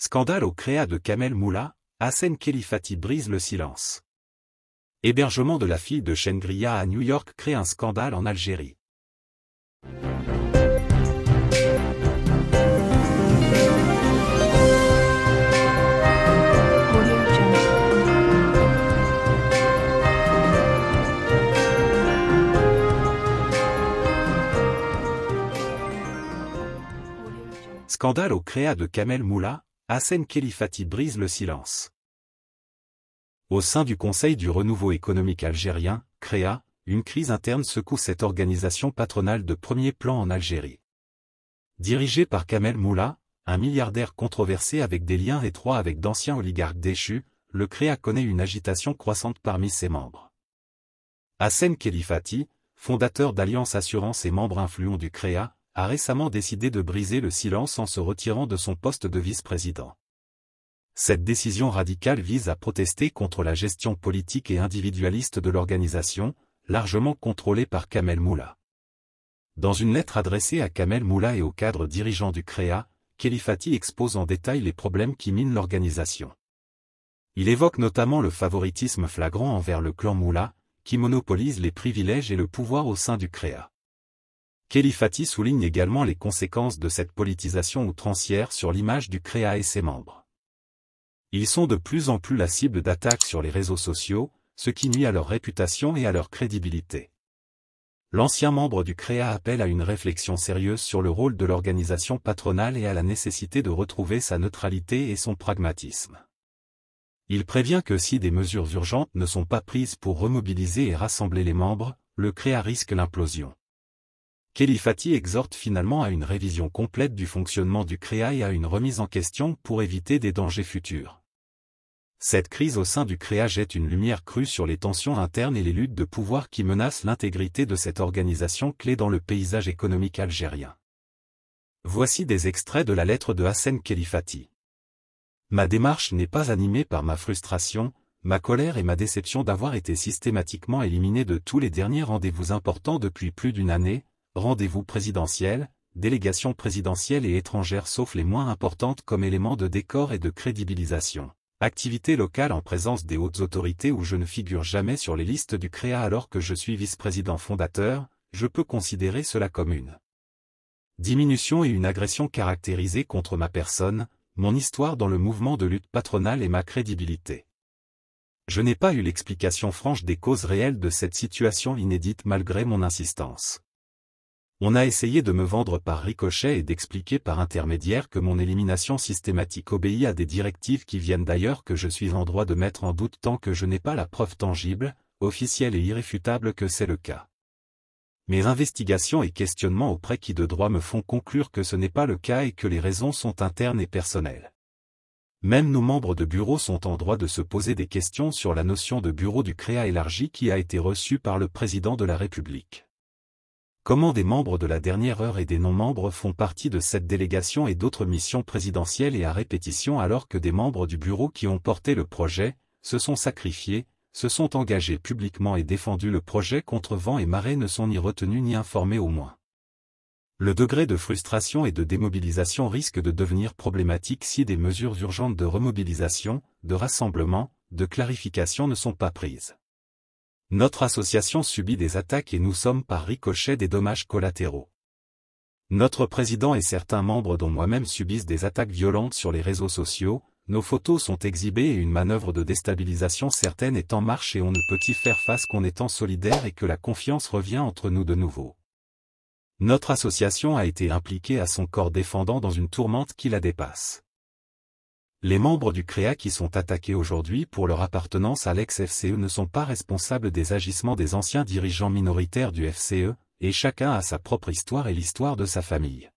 Scandale au créa de Kamel Moula, Hassan Kelifati brise le silence. Hébergement de la fille de Shengria à New York crée un scandale en Algérie. Scandale au créa de Kamel Moula, Hassan Khelifati brise le silence. Au sein du Conseil du renouveau économique algérien, CREA, une crise interne secoue cette organisation patronale de premier plan en Algérie. Dirigée par Kamel Moula, un milliardaire controversé avec des liens étroits avec d'anciens oligarques déchus, le CREA connaît une agitation croissante parmi ses membres. Hassan Khelifati, fondateur d'Alliance Assurance et membre influent du CREA, a récemment décidé de briser le silence en se retirant de son poste de vice-président. Cette décision radicale vise à protester contre la gestion politique et individualiste de l'organisation, largement contrôlée par Kamel Moula. Dans une lettre adressée à Kamel Moula et aux cadres dirigeants du CREA, Kelifati expose en détail les problèmes qui minent l'organisation. Il évoque notamment le favoritisme flagrant envers le clan Moula, qui monopolise les privilèges et le pouvoir au sein du CREA. Kelly souligne également les conséquences de cette politisation outrancière sur l'image du CREA et ses membres. Ils sont de plus en plus la cible d'attaques sur les réseaux sociaux, ce qui nuit à leur réputation et à leur crédibilité. L'ancien membre du CREA appelle à une réflexion sérieuse sur le rôle de l'organisation patronale et à la nécessité de retrouver sa neutralité et son pragmatisme. Il prévient que si des mesures urgentes ne sont pas prises pour remobiliser et rassembler les membres, le CREA risque l'implosion. Kelifati exhorte finalement à une révision complète du fonctionnement du CREA et à une remise en question pour éviter des dangers futurs. Cette crise au sein du CREA jette une lumière crue sur les tensions internes et les luttes de pouvoir qui menacent l'intégrité de cette organisation clé dans le paysage économique algérien. Voici des extraits de la lettre de Hassan Kelifati. Ma démarche n'est pas animée par ma frustration, ma colère et ma déception d'avoir été systématiquement éliminé de tous les derniers rendez-vous importants depuis plus d'une année, rendez-vous présidentiel, délégation présidentielle et étrangère sauf les moins importantes comme éléments de décor et de crédibilisation. Activité locale en présence des hautes autorités où je ne figure jamais sur les listes du CREA alors que je suis vice-président fondateur, je peux considérer cela comme une diminution et une agression caractérisée contre ma personne, mon histoire dans le mouvement de lutte patronale et ma crédibilité. Je n'ai pas eu l'explication franche des causes réelles de cette situation inédite malgré mon insistance on a essayé de me vendre par ricochet et d'expliquer par intermédiaire que mon élimination systématique obéit à des directives qui viennent d'ailleurs que je suis en droit de mettre en doute tant que je n'ai pas la preuve tangible, officielle et irréfutable que c'est le cas. Mes investigations et questionnements auprès qui de droit me font conclure que ce n'est pas le cas et que les raisons sont internes et personnelles. Même nos membres de bureau sont en droit de se poser des questions sur la notion de bureau du créa élargi qui a été reçue par le président de la République comment des membres de la dernière heure et des non-membres font partie de cette délégation et d'autres missions présidentielles et à répétition alors que des membres du bureau qui ont porté le projet, se sont sacrifiés, se sont engagés publiquement et défendu le projet contre vent et marée ne sont ni retenus ni informés au moins. Le degré de frustration et de démobilisation risque de devenir problématique si des mesures urgentes de remobilisation, de rassemblement, de clarification ne sont pas prises. Notre association subit des attaques et nous sommes par ricochet des dommages collatéraux. Notre président et certains membres dont moi-même subissent des attaques violentes sur les réseaux sociaux, nos photos sont exhibées et une manœuvre de déstabilisation certaine est en marche et on ne peut y faire face qu'en étant solidaire et que la confiance revient entre nous de nouveau. Notre association a été impliquée à son corps défendant dans une tourmente qui la dépasse. Les membres du CREA qui sont attaqués aujourd'hui pour leur appartenance à l'ex-FCE ne sont pas responsables des agissements des anciens dirigeants minoritaires du FCE, et chacun a sa propre histoire et l'histoire de sa famille.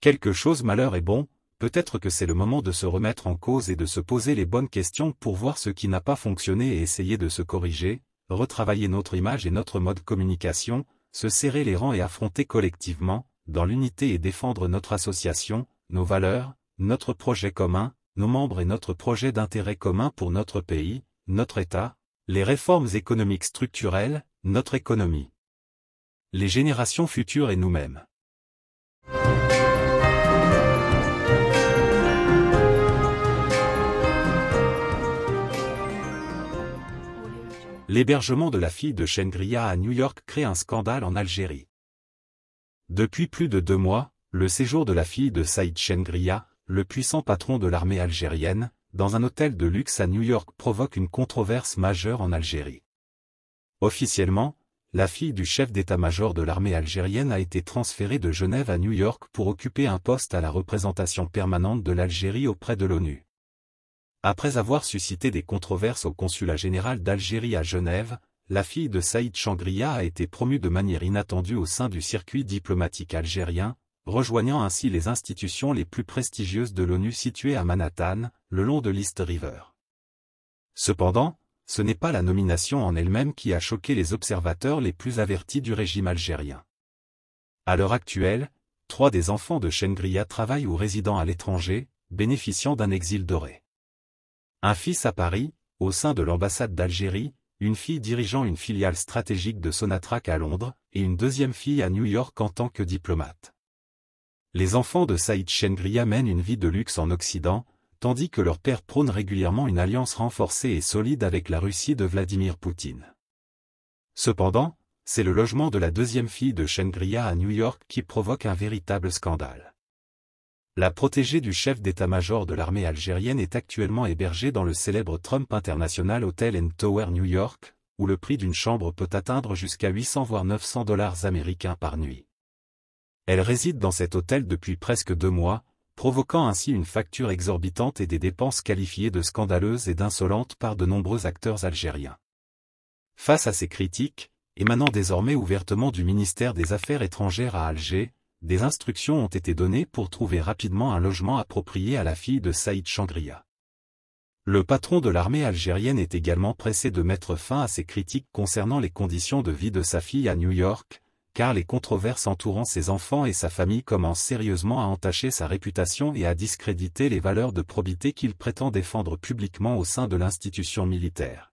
Quelque chose malheur est bon, peut-être que c'est le moment de se remettre en cause et de se poser les bonnes questions pour voir ce qui n'a pas fonctionné et essayer de se corriger, retravailler notre image et notre mode de communication, se serrer les rangs et affronter collectivement, dans l'unité et défendre notre association, nos valeurs, notre projet commun, nos membres et notre projet d'intérêt commun pour notre pays, notre État, les réformes économiques structurelles, notre économie, les générations futures et nous-mêmes. L'hébergement de la fille de Shengria à New York crée un scandale en Algérie. Depuis plus de deux mois, le séjour de la fille de Saïd Chengria, le puissant patron de l'armée algérienne, dans un hôtel de luxe à New York provoque une controverse majeure en Algérie. Officiellement, la fille du chef d'état-major de l'armée algérienne a été transférée de Genève à New York pour occuper un poste à la représentation permanente de l'Algérie auprès de l'ONU. Après avoir suscité des controverses au consulat général d'Algérie à Genève, la fille de Saïd Changria a été promue de manière inattendue au sein du circuit diplomatique algérien, rejoignant ainsi les institutions les plus prestigieuses de l'ONU situées à Manhattan, le long de l'East River. Cependant, ce n'est pas la nomination en elle-même qui a choqué les observateurs les plus avertis du régime algérien. À l'heure actuelle, trois des enfants de Shengria travaillent ou résident à l'étranger, bénéficiant d'un exil doré. Un fils à Paris, au sein de l'ambassade d'Algérie, une fille dirigeant une filiale stratégique de Sonatrach à Londres, et une deuxième fille à New York en tant que diplomate. Les enfants de Saïd Chengria mènent une vie de luxe en Occident, tandis que leur père prône régulièrement une alliance renforcée et solide avec la Russie de Vladimir Poutine. Cependant, c'est le logement de la deuxième fille de Chengria à New York qui provoque un véritable scandale. La protégée du chef d'état-major de l'armée algérienne est actuellement hébergée dans le célèbre Trump International Hotel and Tower New York, où le prix d'une chambre peut atteindre jusqu'à 800 voire 900 dollars américains par nuit. Elle réside dans cet hôtel depuis presque deux mois, provoquant ainsi une facture exorbitante et des dépenses qualifiées de scandaleuses et d'insolentes par de nombreux acteurs algériens. Face à ces critiques, émanant désormais ouvertement du ministère des Affaires étrangères à Alger, des instructions ont été données pour trouver rapidement un logement approprié à la fille de Saïd Changria. Le patron de l'armée algérienne est également pressé de mettre fin à ses critiques concernant les conditions de vie de sa fille à New York, car les controverses entourant ses enfants et sa famille commencent sérieusement à entacher sa réputation et à discréditer les valeurs de probité qu'il prétend défendre publiquement au sein de l'institution militaire.